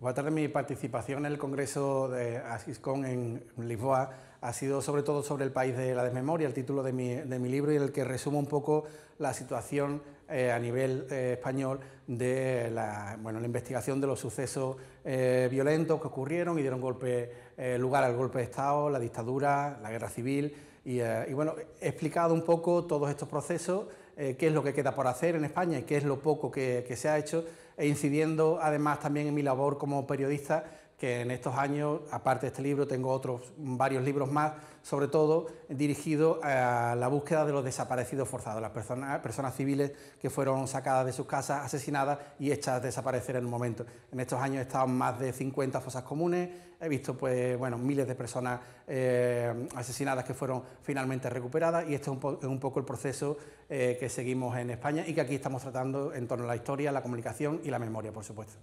Buenas tardes. Mi participación en el Congreso de Asiscon en Lisboa ha sido sobre todo sobre el país de la desmemoria, el título de mi, de mi libro y el que resumo un poco la situación eh, a nivel eh, español de la, bueno, la investigación de los sucesos eh, violentos que ocurrieron y dieron golpe, lugar al golpe de Estado, la dictadura, la guerra civil y, y bueno, he explicado un poco todos estos procesos eh, qué es lo que queda por hacer en España y qué es lo poco que, que se ha hecho, e incidiendo además también en mi labor como periodista que en estos años, aparte de este libro, tengo otros varios libros más, sobre todo dirigido a la búsqueda de los desaparecidos forzados, las personas, personas civiles que fueron sacadas de sus casas, asesinadas y hechas desaparecer en un momento. En estos años he estado en más de 50 fosas comunes, he visto pues, bueno, miles de personas eh, asesinadas que fueron finalmente recuperadas y este es un, poco el proceso eh, que seguimos en España y que aquí estamos tratando en torno a la historia, la comunicación y la memoria, por supuesto.